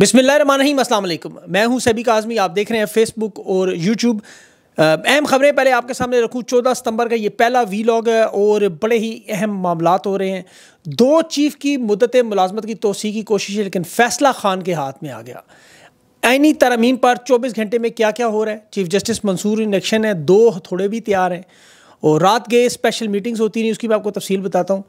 بسم اللہ الرحمن الرحیم السلام علیکم میں ہوں سبی کاظمی آپ دیکھ رہے ہیں فیس بک اور یوٹیوب اہم خبریں پہلے آپ کے سامنے رکھوں چودہ ستمبر کا یہ پہلا وی لاگ ہے اور بڑے ہی اہم معاملات ہو رہے ہیں دو چیف کی مدت ملازمت کی توسیع کی کوشش ہے لیکن فیصلہ خان کے ہاتھ میں آ گیا عینی ترمیم پر چوبیس گھنٹے میں کیا کیا ہو رہا ہے چیف جسٹس منصور انیکشن ہے دو تھوڑے بھی تیار ہیں اور رات گئے اسپیشل میٹنگز ہوتی رہی اس کی میں آپ کو تفصیل بتاتا ہوں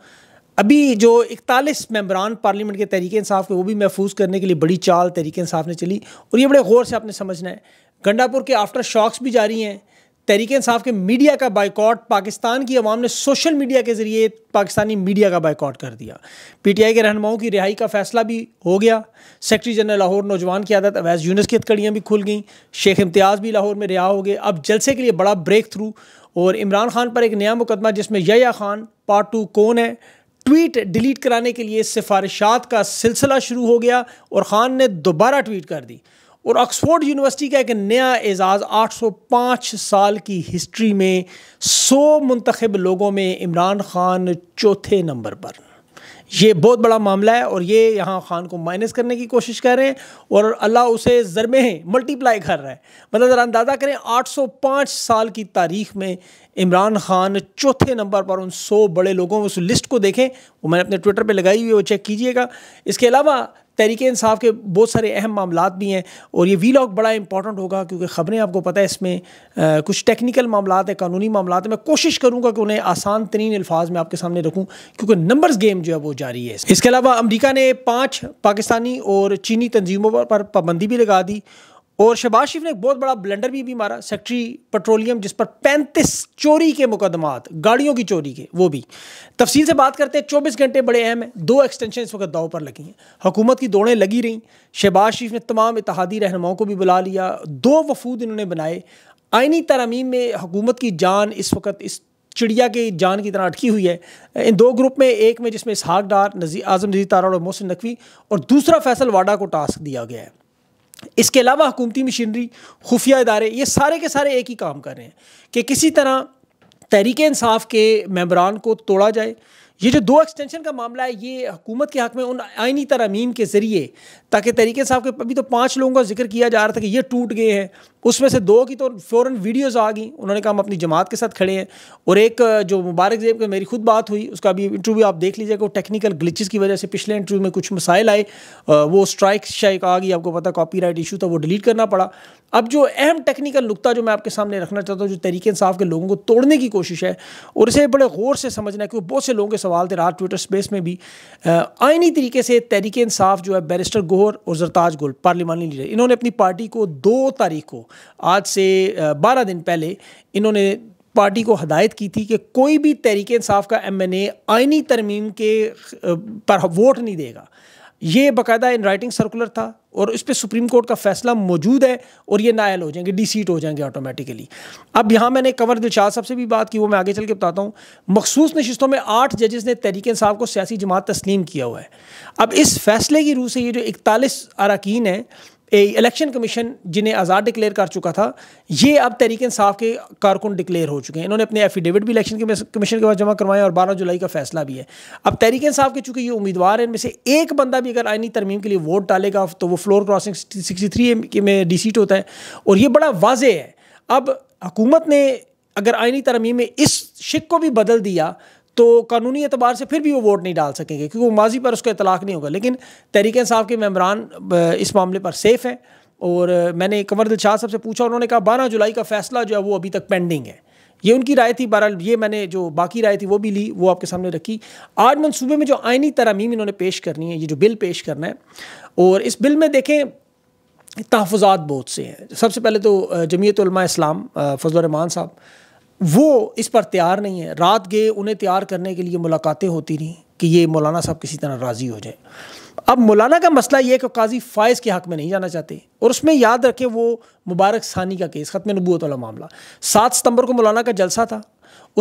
ابھی جو اکتالیس ممبران پارلیمنٹ کے تحریک انصاف کے وہ بھی محفوظ کرنے کے لیے بڑی چال تحریک انصاف نے چلی اور یہ بڑے غور سے آپ نے سمجھنا ہے گنڈا پور کے آفٹر شاکس بھی جاری ہیں تحریک انصاف کے میڈیا کا بائیکاٹ پاکستان کی عوام نے سوشل میڈیا کے ذریعے پاکستانی میڈیا کا بائیکاٹ کر دیا پی ٹی آئی کے رہنماؤں کی رہائی کا فیصلہ بھی ہو گیا سیکٹری جنرل لاہور نوجوان کی عادت اویز یونس کی ہتکڑیاں بھی کھل گئیں شیخ امتیاز بھی لاہور میں رہا ہو گئے اب جلسے کے لیے بڑا بریک تھرو اور عمران خان پر ایک نیا مقدمہ جس میں یا خان پارٹ ٹو کون ہے ٹویٹ ڈیلیٹ کرانے کے لیے سفارشات کا سلسلہ شروع ہو گیا اور خان نے دوبارہ ٹویٹ کر دی اور آکسفورڈ یونیورسٹی کا ایک نیا اعزاز آٹھ سو پانچ سال کی ہسٹری میں سو منتخب لوگوں میں عمران خان چوتھے نمبر پر یہ بہت بڑا معاملہ ہے اور یہ یہاں خان کو مائنس کرنے کی کوشش کر رہے ہیں اور اللہ اسے ہیں ملٹی ملٹیپلائی کر رہا ہے مطلب ذرا اندازہ کریں آٹھ سو پانچ سال کی تاریخ میں عمران خان چوتھے نمبر پر ان سو بڑے لوگوں اس لسٹ کو دیکھیں وہ میں نے اپنے ٹویٹر پہ لگائی ہوئی ہے وہ چیک کیجئے گا اس کے علاوہ تحریک انصاف کے بہت سارے اہم معاملات بھی ہیں اور یہ وی لاگ بڑا امپورٹنٹ ہوگا کیونکہ خبریں آپ کو پتہ ہے اس میں کچھ ٹیکنیکل معاملات ہیں قانونی معاملات ہیں میں کوشش کروں گا کہ انہیں آسان ترین الفاظ میں آپ کے سامنے رکھوں کیونکہ نمبرز گیم جو ہے وہ جاری ہے اس کے علاوہ امریکہ نے پانچ پاکستانی اور چینی تنظیموں پر پابندی بھی لگا دی اور شہباز شریف نے ایک بہت بڑا بلینڈر بھی بھی مارا سیکٹری پٹرولیم جس پر پینتیس چوری کے مقدمات گاڑیوں کی چوری کے وہ بھی تفصیل سے بات کرتے ہیں چوبیس گھنٹے بڑے اہم ہیں دو ایکسٹینشن اس وقت داؤ پر لگی ہیں حکومت کی دوڑیں لگی رہیں شہباز شریف نے تمام اتحادی رہنماؤں کو بھی بلا لیا دو وفود انہوں نے بنائے آئینی ترامیم میں حکومت کی جان اس وقت اس چڑیا کے جان کی طرح اٹکی ہوئی ہے ان دو گروپ میں ایک میں جس میں اسحاق ڈار نذیر اعظم نظیر تارا اور محسن نقوی اور دوسرا فیصل واڈا کو ٹاسک دیا گیا ہے اس کے علاوہ حکومتی مشینری خفیہ ادارے یہ سارے کے سارے ایک ہی کام کر رہے ہیں کہ کسی طرح تحریک انصاف کے ممبران کو توڑا جائے یہ جو دو ایکسٹینشن کا معاملہ ہے یہ حکومت کے حق میں ان آئینی ترامیم کے ذریعے تاکہ تحریک انصاف کے ابھی تو پانچ لوگوں کا ذکر کیا جا رہا تھا کہ یہ ٹوٹ گئے ہیں اس میں سے دو کی تو فوراً ویڈیوز آ گئیں انہوں نے کہا ہم اپنی جماعت کے ساتھ کھڑے ہیں اور ایک جو مبارک زیب کا میری خود بات ہوئی اس کا ابھی انٹرویو آپ دیکھ لیجیے کہ وہ ٹیکنیکل گلچز کی وجہ سے پچھلے انٹرویو میں کچھ مسائل آئے وہ اسٹرائک شائک آ گئی آپ کو پتا کاپی رائٹ ایشو تھا وہ ڈیلیٹ کرنا پڑا اب جو اہم ٹیکنیکل نقطہ جو میں آپ کے سامنے رکھنا چاہتا ہوں جو تحریک انصاف کے لوگوں کو توڑنے کی کوشش ہے اور اسے بڑے غور سے سمجھنا ہے کیونکہ بہت سے لوگوں کے سوال تھے رات ٹویٹر اسپیس میں بھی آئینی طریقے سے تحریک انصاف جو ہے بیرسٹر گوہر اور زرتاج گول پارلیمانی لیڈر انہوں نے اپنی پارٹی کو دو تاریخ کو آج سے بارہ دن پہلے انہوں نے پارٹی کو ہدایت کی تھی کہ کوئی بھی تحریک انصاف کا ایم این اے آئینی ترمیم کے پر ووٹ نہیں دے گا یہ باقاعدہ ان رائٹنگ سرکولر تھا اور اس پہ سپریم کورٹ کا فیصلہ موجود ہے اور یہ نائل ہو جائیں گے ڈی سیٹ ہو جائیں گے آٹومیٹیکلی اب یہاں میں نے کنور دلشاد صاحب سے بھی بات کی وہ میں آگے چل کے بتاتا ہوں مخصوص نشستوں میں آٹھ ججز نے تحریک انصاف کو سیاسی جماعت تسلیم کیا ہوا ہے اب اس فیصلے کی روح سے یہ جو اکتالیس اراکین ہیں الیکشن کمیشن جنہیں آزاد ڈکلیئر کر چکا تھا یہ اب تحریک انصاف کے کارکن ڈکلیئر ہو چکے ہیں انہوں نے اپنے ایفیڈیوٹ بھی الیکشن کمیشن کے بعد جمع کروایا اور بارہ جولائی کا فیصلہ بھی ہے اب تحریک انصاف کے چونکہ یہ امیدوار ہیں ان میں سے ایک بندہ بھی اگر آئینی ترمیم کے لیے ووٹ ڈالے گا تو وہ فلور کراسنگ سکسٹی تھری کے میں ڈی سیٹ ہوتا ہے اور یہ بڑا واضح ہے اب حکومت نے اگر آئینی ترمیم میں اس شک کو بھی بدل دیا تو قانونی اعتبار سے پھر بھی وہ ووٹ نہیں ڈال سکیں گے کیونکہ وہ ماضی پر اس کا اطلاق نہیں ہوگا لیکن تحریک انصاف کے ممبران اس معاملے پر سیف ہیں اور میں نے قمر دل شاہ صاحب سے پوچھا انہوں نے کہا بارہ جولائی کا فیصلہ جو ہے وہ ابھی تک پینڈنگ ہے یہ ان کی رائے تھی بارہ یہ میں نے جو باقی رائے تھی وہ بھی لی وہ آپ کے سامنے رکھی آج منصوبے میں جو آئینی ترامیم انہوں نے پیش کرنی ہے یہ جو بل پیش کرنا ہے اور اس بل میں دیکھیں تحفظات بہت سے ہیں سب سے پہلے تو جمیعت علماء اسلام فضل الرحمٰن صاحب وہ اس پر تیار نہیں ہے رات گئے انہیں تیار کرنے کے لیے ملاقاتیں ہوتی رہیں کہ یہ مولانا صاحب کسی طرح راضی ہو جائے اب مولانا کا مسئلہ یہ ہے کہ قاضی فائز کے حق میں نہیں جانا چاہتے اور اس میں یاد رکھے وہ مبارک ثانی کا کیس ختم نبوت والا معاملہ سات ستمبر کو مولانا کا جلسہ تھا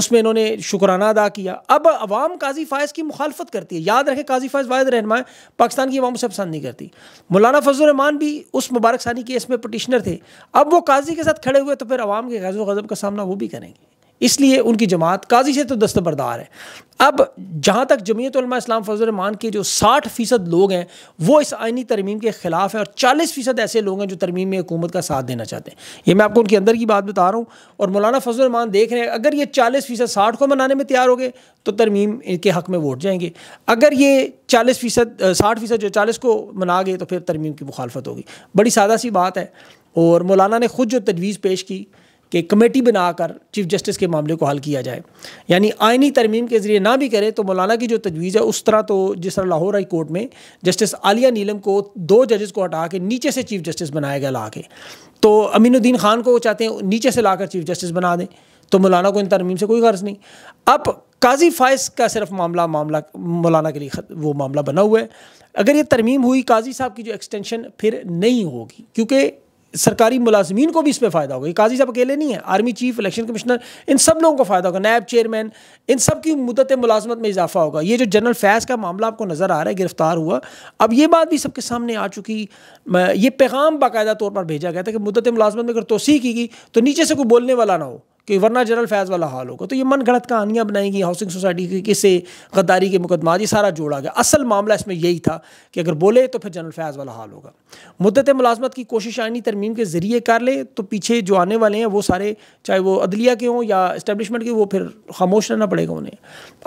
اس میں انہوں نے شکرانہ ادا کیا اب عوام قاضی فائز کی مخالفت کرتی ہے یاد رکھے قاضی فائز واحد رہنما ہے پاکستان کی عوام اسے پسند نہیں کرتی مولانا فضل الرحمان بھی اس مبارک ثانی کیس میں پٹیشنر تھے اب وہ قاضی کے ساتھ کھڑے ہوئے تو پھر عوام کے غز و غضب کا سامنا وہ بھی کریں گے اس لیے ان کی جماعت قاضی سے تو دستبردار ہے اب جہاں تک جمعیت علماء اسلام فضل الرحمان کے جو ساٹھ فیصد لوگ ہیں وہ اس آئینی ترمیم کے خلاف ہیں اور چالیس فیصد ایسے لوگ ہیں جو ترمیم میں حکومت کا ساتھ دینا چاہتے ہیں یہ میں آپ کو ان کے اندر کی بات بتا رہا ہوں اور مولانا فضل الرحمان دیکھ رہے ہیں اگر یہ چالیس فیصد ساٹھ کو منانے میں تیار ہوگے تو ترمیم ان کے حق میں ووٹ جائیں گے اگر یہ چالیس فیصد ساٹھ فیصد جو چالیس کو منا گئے تو پھر ترمیم کی مخالفت ہوگی بڑی سادہ سی بات ہے اور مولانا نے خود جو تجویز پیش کی کہ کمیٹی بنا کر چیف جسٹس کے معاملے کو حل کیا جائے یعنی آئینی ترمیم کے ذریعے نہ بھی کرے تو مولانا کی جو تجویز ہے اس طرح تو جس طرح لاہور ہائی کورٹ میں جسٹس عالیہ نیلم کو دو ججز کو ہٹا کے نیچے سے چیف جسٹس بنایا گیا لا کے تو امین الدین خان کو وہ چاہتے ہیں نیچے سے لا کر چیف جسٹس بنا دیں تو مولانا کو ان ترمیم سے کوئی غرض نہیں اب قاضی فائز کا صرف معاملہ معاملہ مولانا کے لیے وہ معاملہ بنا ہوا ہے اگر یہ ترمیم ہوئی قاضی صاحب کی جو ایکسٹینشن پھر نہیں ہوگی کیونکہ سرکاری ملازمین کو بھی اس میں فائدہ ہوگا یہ قاضی صاحب اکیلے نہیں ہے آرمی چیف الیکشن کمشنر ان سب لوگوں کو فائدہ ہوگا نیب چیئرمین ان سب کی مدت ملازمت میں اضافہ ہوگا یہ جو جنرل فیض کا معاملہ آپ کو نظر آ رہا ہے گرفتار ہوا اب یہ بات بھی سب کے سامنے آ چکی یہ پیغام باقاعدہ طور پر بھیجا گیا تھا کہ مدت ملازمت میں اگر توسیع کی گئی تو نیچے سے کوئی بولنے والا نہ ہو کہ ورنہ جنرل فیض والا حال ہوگا تو یہ من گھڑت کہانیاں بنائیں گی ہاؤسنگ سوسائٹی کی کسے غداری کے مقدمات یہ سارا جوڑا گیا اصل معاملہ اس میں یہی تھا کہ اگر بولے تو پھر جنرل فیض والا حال ہوگا مدت ملازمت کی کوشش آئینی ترمیم کے ذریعے کر لے تو پیچھے جو آنے والے ہیں وہ سارے چاہے وہ عدلیہ کے ہوں یا اسٹیبلشمنٹ کے وہ پھر خاموش رہنا پڑے گا انہیں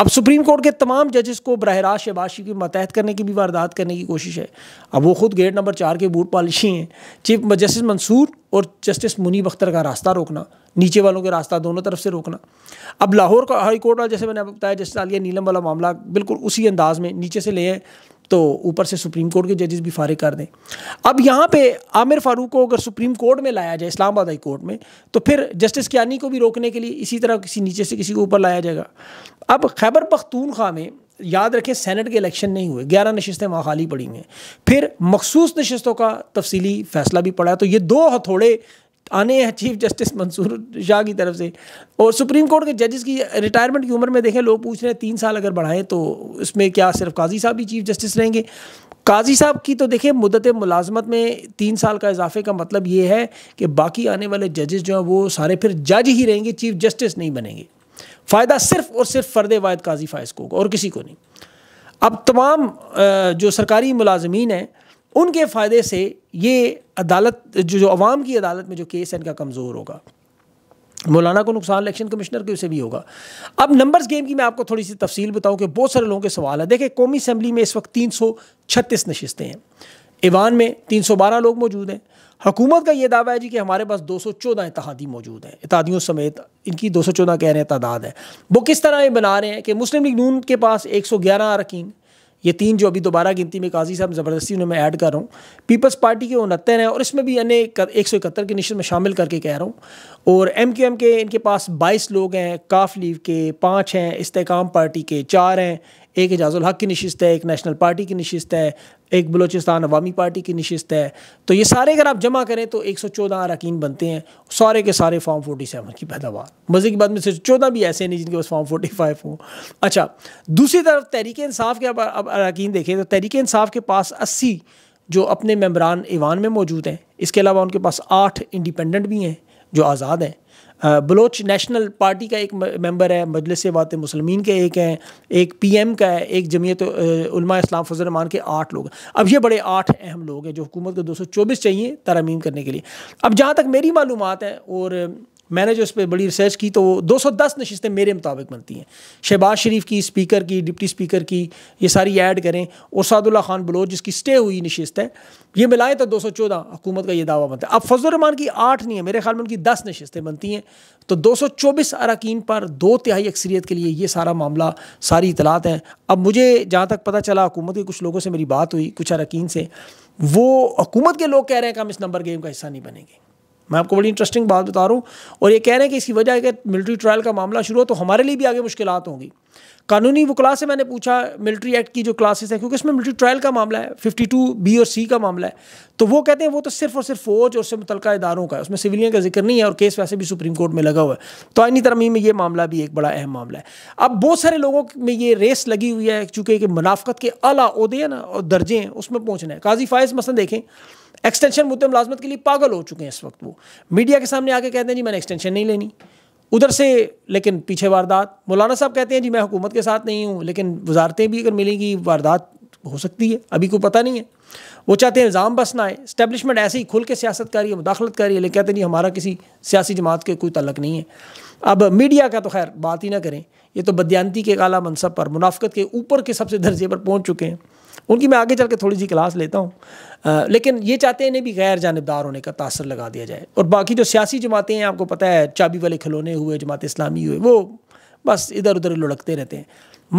اب سپریم کورٹ کے تمام ججز کو براہ راست شہباشی کے متحد کرنے کی بھی واردات کرنے کی کوشش ہے اب وہ خود گیٹ نمبر چار کے بوٹ پالشی ہیں چیف جسٹس منصور اور جسٹس منی بختر کا راستہ روکنا نیچے والوں کے راستہ دونوں طرف سے روکنا اب لاہور کا ہائی کورٹ والا جیسے میں نے اب جسٹس عالیہ نیلم والا معاملہ بالکل اسی انداز میں نیچے سے لیں تو اوپر سے سپریم کورٹ کے ججز بھی فارغ کر دیں اب یہاں پہ عامر فاروق کو اگر سپریم کورٹ میں لایا جائے اسلام آباد ہائی کورٹ میں تو پھر جسٹس کیانی کو بھی روکنے کے لیے اسی طرح کسی نیچے سے کسی کو اوپر لایا جائے گا اب خیبر پختونخوا میں یاد رکھیں سینٹ کے الیکشن نہیں ہوئے گیارہ نشستیں وہاں خالی پڑی ہیں پھر مخصوص نشستوں کا تفصیلی فیصلہ بھی پڑا تو یہ دو ہتھوڑے آنے ہیں چیف جسٹس منصور شاہ کی طرف سے اور سپریم کورٹ کے ججز کی ریٹائرمنٹ کی عمر میں دیکھیں لوگ پوچھ رہے ہیں تین سال اگر بڑھائیں تو اس میں کیا صرف قاضی صاحب ہی چیف جسٹس رہیں گے قاضی صاحب کی تو دیکھیں مدت ملازمت میں تین سال کا اضافے کا مطلب یہ ہے کہ باقی آنے والے ججز جو ہیں وہ سارے پھر جج ہی رہیں گے چیف جسٹس نہیں بنیں گے فائدہ صرف اور صرف فرد واحد قاضی فائز کو ہوگا اور کسی کو نہیں اب تمام جو سرکاری ملازمین ہیں ان کے فائدے سے یہ عدالت جو جو عوام کی عدالت میں جو کیس ہے ان کا کمزور ہوگا مولانا کو نقصان الیکشن کمشنر کے اسے بھی ہوگا اب نمبرز گیم کی میں آپ کو تھوڑی سی تفصیل بتاؤں کہ بہت سارے لوگوں کے سوال ہے دیکھیں قومی اسمبلی میں اس وقت تین سو چھتیس نشستیں ہیں ایوان میں تین سو بارہ لوگ موجود ہیں حکومت کا یہ دعویٰ ہے جی کہ ہمارے پاس دو سو چودہ اتحادی موجود ہیں اتحادیوں سمیت ان کی دو سو چودہ کہہ رہے ہیں تعداد ہے وہ کس طرح یہ بنا رہے ہیں کہ مسلم لیگ نون کے پاس ایک سو گیارہ ارکین یہ تین جو ابھی دوبارہ گنتی میں قاضی صاحب زبردستی انہیں میں ایڈ کر رہا ہوں پیپلز پارٹی کے انہتر ہیں اور اس میں بھی انہیں ایک سو اکہتر کے نشست میں شامل کر کے کہہ رہا ہوں اور ایم کیو ایم کے ان کے پاس بائیس لوگ ہیں کاف لیو کے پانچ ہیں استحکام پارٹی کے چار ہیں ایک اعجاز الحق کی نشست ہے ایک نیشنل پارٹی کی نشست ہے ایک بلوچستان عوامی پارٹی کی نشست ہے تو یہ سارے اگر آپ جمع کریں تو ایک سو چودہ اراکین بنتے ہیں سارے کے سارے فارم فورٹی سیون کی پیداوار مزید بات میں سے چودہ بھی ایسے نہیں جن کے پاس فارم فورٹی فائیو ہوں اچھا دوسری طرف تحریک انصاف کے اب اب اراکین دیکھیں تو تحریک انصاف کے پاس اسی جو اپنے ممبران ایوان میں موجود ہیں اس کے علاوہ ان کے پاس آٹھ انڈیپینڈنٹ بھی ہیں جو آزاد ہیں بلوچ نیشنل پارٹی کا ایک ممبر ہے مجلس بات مسلمین کے ایک ہیں ایک پی ایم کا ہے ایک جمعیت علماء اسلام فضل الرحمان کے آٹھ لوگ اب یہ بڑے آٹھ اہم لوگ ہیں جو حکومت کو دو سو چوبیس چاہیے ترمیم کرنے کے لیے اب جہاں تک میری معلومات ہے اور میں نے جو اس پہ بڑی ریسرچ کی تو وہ دو سو دس نشستیں میرے مطابق بنتی ہیں شہباز شریف کی اسپیکر کی ڈپٹی اسپیکر کی یہ ساری ایڈ کریں اسعد اللہ خان بلوچ جس کی اسٹے ہوئی نشست ہے یہ ملائیں تو دو سو چودہ حکومت کا یہ دعویٰ بنتا ہے اب فضل الرحمان کی آٹھ نہیں ہے میرے خیال میں ان کی دس نشستیں بنتی ہیں تو دو سو چوبیس اراکین پر دو تہائی اکثریت کے لیے یہ سارا معاملہ ساری اطلاعات ہیں اب مجھے جہاں تک پتہ چلا حکومت کے کچھ لوگوں سے میری بات ہوئی کچھ اراکین سے وہ حکومت کے لوگ کہہ رہے ہیں کہ ہم اس نمبر گیم کا حصہ نہیں بنیں گے میں آپ کو بڑی انٹرسٹنگ بات بتا رہا ہوں اور یہ کہہ رہے ہیں کہ اس کی وجہ ہے کہ ملٹری ٹرائل کا معاملہ شروع ہو تو ہمارے لیے بھی آگے مشکلات ہوں گی قانونی سے میں نے پوچھا ملٹری ایکٹ کی جو کلاسز ہیں کیونکہ اس میں ملٹری ٹرائل کا معاملہ ہے ففٹی ٹو بی اور سی کا معاملہ ہے تو وہ کہتے ہیں وہ تو صرف اور صرف فوج اور اس سے متعلقہ اداروں کا ہے اس میں سویلین کا ذکر نہیں ہے اور کیس ویسے بھی سپریم کورٹ میں لگا ہوا ہے تو آئینی ترمیم میں یہ معاملہ بھی ایک بڑا اہم معاملہ ہے اب بہت سارے لوگوں میں یہ ریس لگی ہوئی ہے چونکہ منافقت کے اعلیٰ عہدے ہیں نا اور درجے ہیں اس میں پہنچنا ہے قاضی فائز مثلاً دیکھیں ایکسٹینشن مدعے ملازمت کے لیے پاگل ہو چکے ہیں اس وقت وہ میڈیا کے سامنے آ کے کہتے ہیں جی میں نے ایکسٹینشن نہیں لینی ادھر سے لیکن پیچھے واردات مولانا صاحب کہتے ہیں جی میں حکومت کے ساتھ نہیں ہوں لیکن وزارتیں بھی اگر ملیں گی واردات ہو سکتی ہے ابھی کوئی پتہ نہیں ہے وہ چاہتے ہیں الزام بس نہ آئے اسٹیبلشمنٹ ایسے ہی کھل کے سیاست کر رہی ہے مداخلت کر رہی ہے لیکن کہتے ہیں جی ہمارا کسی سیاسی جماعت کے کوئی تعلق نہیں ہے اب میڈیا کا تو خیر بات ہی نہ کریں یہ تو بدیانتی کے اعلیٰ منصب پر منافقت کے اوپر کے سب سے درجے پر پہنچ چکے ہیں ان کی میں آگے چل کے تھوڑی سی کلاس لیتا ہوں لیکن یہ چاہتے ہیں انہیں بھی غیر جانبدار ہونے کا تاثر لگا دیا جائے اور باقی جو سیاسی جماعتیں ہیں آپ کو پتہ ہے چابی والے کھلونے ہوئے جماعت اسلامی ہوئے وہ بس ادھر ادھر لڑکتے رہتے ہیں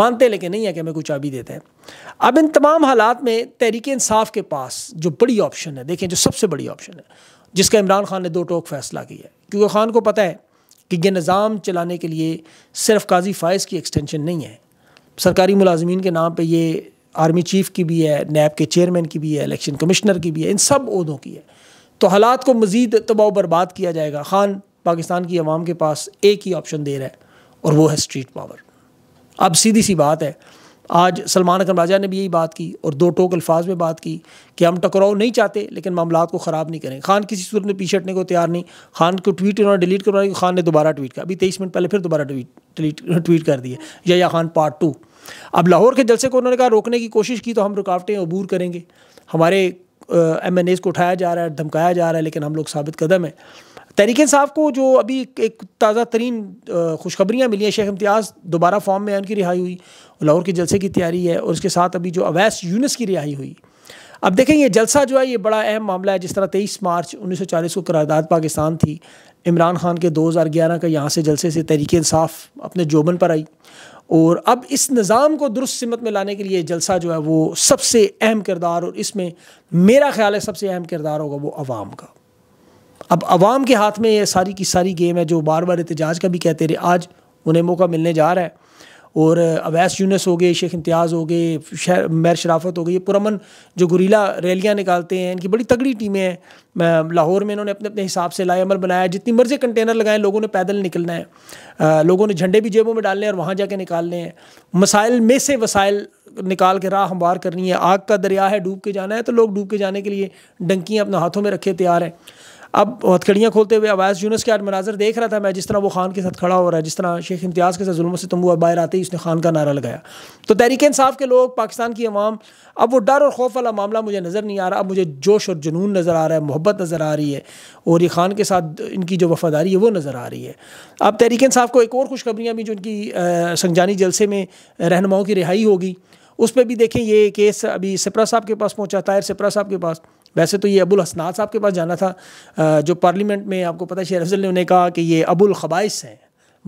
مانتے لیکن نہیں ہے کہ ہمیں کوئی چابی دیتا ہے اب ان تمام حالات میں تحریک انصاف کے پاس جو بڑی آپشن ہے دیکھیں جو سب سے بڑی آپشن ہے جس کا عمران خان نے دو ٹوک فیصلہ کیا ہے کیونکہ خان کو پتہ ہے کہ یہ نظام چلانے کے لیے صرف قاضی فائز کی ایکسٹینشن نہیں ہے سرکاری ملازمین کے نام پہ یہ آرمی چیف کی بھی ہے نیب کے چیئرمین کی بھی ہے الیکشن کمشنر کی بھی ہے ان سب عہدوں کی ہے تو حالات کو مزید تباہ و برباد کیا جائے گا خان پاکستان کی عوام کے پاس ایک ہی آپشن دے رہا ہے اور وہ ہے اسٹریٹ پاور اب سیدھی سی بات ہے آج سلمان اکرم راجہ نے بھی یہی بات کی اور دو ٹوک الفاظ میں بات کی کہ ہم ٹکراؤ نہیں چاہتے لیکن معاملات کو خراب نہیں کریں خان کسی صورت میں پیچھے ہٹنے کو تیار نہیں خان کو ٹویٹ انہوں نے ڈیلیٹ کرنا خان نے دوبارہ ٹویٹ کیا ابھی تیئیس منٹ پہلے پھر دوبارہ ٹویٹ ٹویٹ کر دی ہے یا خان پارٹ ٹو اب لاہور کے جلسے کو انہوں نے کہا روکنے کی کوشش کی تو ہم رکاوٹیں عبور کریں گے ہمارے ایم این ایز کو اٹھایا جا رہا ہے دھمکایا جا رہا ہے لیکن ہم لوگ ثابت قدم ہیں تحریک انصاف کو جو ابھی ایک تازہ ترین خوشخبریاں ملی ہیں شیخ امتیاز دوبارہ فارم میں ان کی رہائی ہوئی لاہور کے جلسے کی تیاری ہے اور اس کے ساتھ ابھی جو اویس یونس کی رہائی ہوئی اب دیکھیں یہ جلسہ جو ہے یہ بڑا اہم معاملہ ہے جس طرح تیئیس مارچ انیس سو چالیس کو قرارداد پاکستان تھی عمران خان کے دو ہزار گیارہ کا یہاں سے جلسے سے تحریک انصاف اپنے جوبن پر آئی اور اب اس نظام کو درست سمت میں لانے کے لیے جلسہ جو ہے وہ سب سے اہم کردار اور اس میں میرا خیال ہے سب سے اہم کردار ہوگا وہ عوام کا اب عوام کے ہاتھ میں یہ ساری کی ساری گیم ہے جو بار بار احتجاج کا بھی کہتے رہے آج انہیں موقع ملنے جا رہا ہے اور اویس یونس ہو گئے شیخ امتیاز ہو گئے شہر میر شرافت ہو گئی یہ جو گریلا ریلیاں نکالتے ہیں ان کی بڑی تگڑی ٹیمیں ہیں لاہور میں انہوں نے اپنے اپنے حساب سے لائے عمل بنایا جتنی مرضی کنٹینر لگائیں لوگوں نے پیدل نکلنا ہے لوگوں نے جھنڈے بھی جیبوں میں ڈالنے ہیں اور وہاں جا کے نکالنے ہیں مسائل میں سے وسائل نکال کے راہ ہموار کرنی ہے آگ کا دریا ہے ڈوب کے جانا ہے تو لوگ ڈوب کے جانے کے لیے ڈنکیاں اپنا ہاتھوں میں رکھے تیار ہیں اب ہتھکڑیاں کھولتے ہوئے اویس یونس کے آج مناظر دیکھ رہا تھا میں جس طرح وہ خان کے ساتھ کھڑا ہو رہا ہے جس طرح شیخ امتیاز کے ساتھ ظلم سے تم وہ باہر آتے ہی اس نے خان کا نعرہ لگایا تو تحریک انصاف کے لوگ پاکستان کی عوام اب وہ ڈر اور خوف والا معاملہ مجھے نظر نہیں آ رہا اب مجھے جوش اور جنون نظر آ رہا ہے محبت نظر آ رہی ہے اور یہ خان کے ساتھ ان کی جو وفاداری ہے وہ نظر آ رہی ہے اب تحریک انصاف کو ایک اور خوشخبریاں بھی جو ان کی سنگجانی جلسے میں رہنماؤں کی رہائی ہوگی اس پہ بھی دیکھیں یہ کیس ابھی سپرا صاحب کے پاس پہنچا طاہر سپرا صاحب کے پاس ویسے تو یہ ابو الحسنات صاحب کے پاس جانا تھا جو پارلیمنٹ میں آپ کو پتہ شیر افضل نے انہیں کہا کہ یہ ابو الخبائش ہیں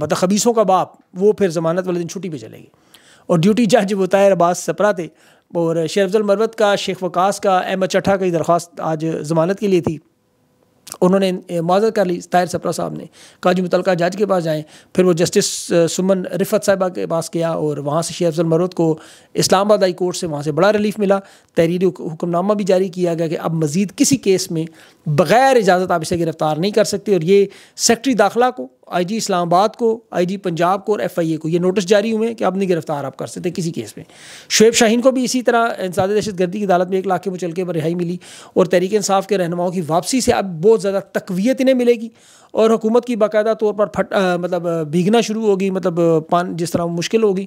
مطلب خبیصوں کا باپ وہ پھر ضمانت والے دن چھٹی پہ چلے گی اور ڈیوٹی جج وہ طاہر عباس سپرا تھے اور شیر افضل مروت کا شیخ وقاص کا احمد چٹھا کا درخواست آج ضمانت کے لیے تھی انہوں نے معذرت کر لی طاہر سپرا صاحب نے کاجی متعلقہ جج کے پاس جائیں پھر وہ جسٹس سمن رفت صاحبہ کے پاس کیا اور وہاں سے شیخل مروت کو اسلام آباد ہائی کورٹ سے وہاں سے بڑا ریلیف ملا تحریری حکم نامہ بھی جاری کیا گیا کہ اب مزید کسی کیس میں بغیر اجازت آپ اسے گرفتار نہیں کر سکتے اور یہ سیکٹری داخلہ کو آئی جی اسلام آباد کو آئی جی پنجاب کو اور ایف آئی اے کو یہ نوٹس جاری ہوئے ہیں کہ آپ نہیں گرفتار آپ کر سکتے کسی کیس میں شعیب شاہین کو بھی اسی طرح سادہ دہشت گردی کی عدالت میں ایک لاکھ کے مچلکے کے رہائی ملی اور تحریک انصاف کے رہنماؤں کی واپسی سے اب بہت زیادہ تقویت انہیں ملے گی اور حکومت کی باقاعدہ طور پر پھٹ مطلب بھیگنا شروع ہوگی مطلب پان جس طرح مشکل ہوگی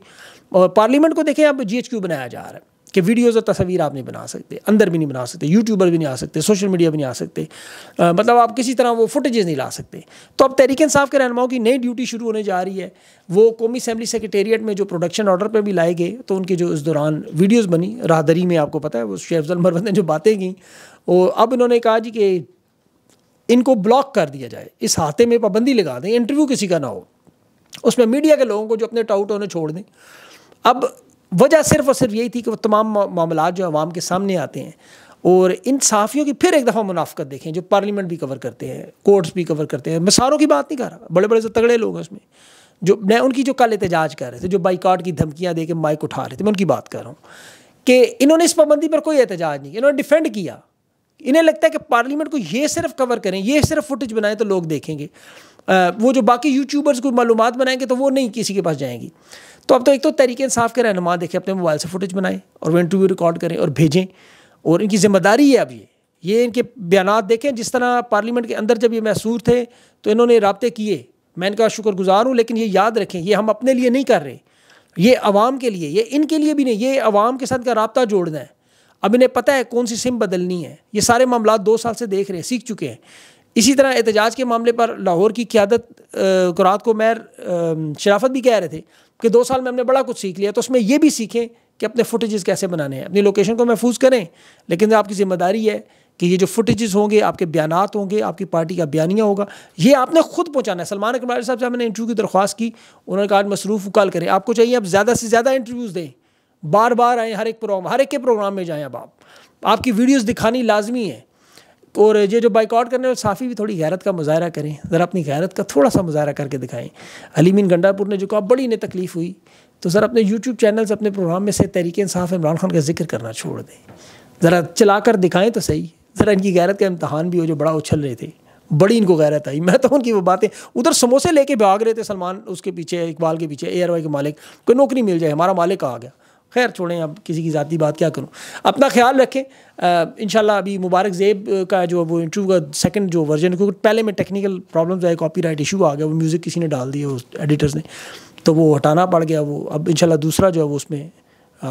اور پارلیمنٹ کو دیکھیں اب جی ایچ کیو بنایا جا رہا ہے کہ ویڈیوز اور تصویر آپ نہیں بنا سکتے اندر بھی نہیں بنا سکتے یوٹیوبر بھی نہیں آ سکتے سوشل میڈیا بھی نہیں آ سکتے مطلب آپ کسی طرح وہ فوٹیجز نہیں لا سکتے تو اب تحریک انصاف کے رہنماؤں کی نئی ڈیوٹی شروع ہونے جا رہی ہے وہ قومی اسمبلی سیکریٹریٹ میں جو پروڈکشن آرڈر پہ بھی لائے گئے تو ان کی جو اس دوران ویڈیوز بنی راہدری میں آپ کو پتہ ہے وہ شیفظ المرمند نے جو باتیں کیں وہ اب انہوں نے کہا جی کہ ان کو بلاک کر دیا جائے اس ہاتھے میں پابندی لگا دیں انٹرویو کسی کا نہ ہو اس میں میڈیا کے لوگوں کو جو اپنے ٹاؤٹ ہونے چھوڑ دیں اب وجہ صرف اور صرف یہی تھی کہ وہ تمام معاملات جو عوام کے سامنے آتے ہیں اور ان صحافیوں کی پھر ایک دفعہ منافقت دیکھیں جو پارلیمنٹ بھی کور کرتے ہیں کورٹس بھی کور کرتے ہیں میں ساروں کی بات نہیں کر رہا بڑے بڑے سے تگڑے لوگ ہیں اس میں جو میں ان کی جو کل احتجاج کر رہے تھے جو بائی کی دھمکیاں دے کے مائک اٹھا رہے تھے میں ان کی بات کر رہا ہوں کہ انہوں نے اس پابندی پر کوئی احتجاج نہیں کیا انہوں نے ڈیفینڈ کیا انہیں لگتا ہے کہ پارلیمنٹ کو یہ صرف کور کریں یہ صرف فوٹیج بنائیں تو لوگ دیکھیں گے وہ جو باقی یوٹیوبرز کو معلومات بنائیں گے تو وہ نہیں کسی کے پاس جائیں گی تو اب تو ایک تو طریقے انصاف کے رہنما دیکھیں اپنے موبائل سے فوٹیج بنائیں اور وہ انٹرویو ریکارڈ کریں اور بھیجیں اور ان کی ذمہ داری ہے اب یہ یہ ان کے بیانات دیکھیں جس طرح پارلیمنٹ کے اندر جب یہ محسور تھے تو انہوں نے رابطے کیے میں ان کا شکر گزار ہوں لیکن یہ یاد رکھیں یہ ہم اپنے لیے نہیں کر رہے یہ عوام کے لیے یہ ان کے لیے بھی نہیں یہ عوام کے ساتھ کا رابطہ جوڑنا ہے اب انہیں پتہ ہے کون سی سم بدلنی ہے یہ سارے معاملات دو سال سے دیکھ رہے ہیں سیکھ چکے ہیں اسی طرح احتجاج کے معاملے پر لاہور کی قیادت قرات کو میر شرافت بھی کہہ رہے تھے کہ دو سال میں ہم نے بڑا کچھ سیکھ لیا تو اس میں یہ بھی سیکھیں کہ اپنے فوٹیجز کیسے بنانے ہیں اپنی لوکیشن کو محفوظ کریں لیکن آپ کی ذمہ داری ہے کہ یہ جو فوٹیجز ہوں گے آپ کے بیانات ہوں گے آپ کی پارٹی کا بیانیاں ہوگا یہ آپ نے خود پہنچانا ہے سلمان اکماری صاحب صاحب ہم نے انٹرویو کی درخواست کی انہوں نے کہا مصروف کال کریں آپ کو چاہیے آپ زیادہ سے زیادہ انٹرویوز دیں بار بار آئیں ہر ایک پروگرام ہر ایک کے پروگرام میں جائیں اب آپ آپ کی ویڈیوز دکھانی لازمی ہے اور یہ جو بائک آؤٹ کرنے والے صافی بھی تھوڑی غیرت کا مظاہرہ کریں ذرا اپنی غیرت کا تھوڑا سا مظاہرہ کر کے دکھائیں علی مین گنڈا پور نے جو کہا بڑی انہیں تکلیف ہوئی تو ذرا اپنے یوٹیوب سے اپنے پروگرام میں سے تحریک انصاف عمران خان کا ذکر کرنا چھوڑ دیں ذرا چلا کر دکھائیں تو صحیح ذرا ان کی غیرت کا امتحان بھی ہو جو بڑا اچھل رہے تھے بڑی ان کو غیرت آئی میں تو ان کی وہ باتیں ادھر سموسے لے کے بھاگ رہے تھے سلمان اس کے پیچھے اقبال کے پیچھے اے آر وائی کے مالک کوئی نوکری مل جائے ہمارا مالک آ گیا خیر چھوڑیں اب کسی کی ذاتی بات کیا کروں اپنا خیال رکھیں ان شاء اللہ ابھی مبارک زیب کا جو وہ انٹرویو کا سیکنڈ جو ورژن کیونکہ پہلے میں ٹیکنیکل پرابلمز آئے کاپی رائٹ ایشو آ گیا وہ میوزک کسی نے ڈال دیا اس ایڈیٹرز نے تو وہ ہٹانا پڑ گیا وہ اب ان شاء اللہ دوسرا جو ہے وہ اس میں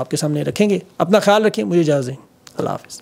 آپ کے سامنے رکھیں گے اپنا خیال رکھیں مجھے اجازت دیں اللہ حافظ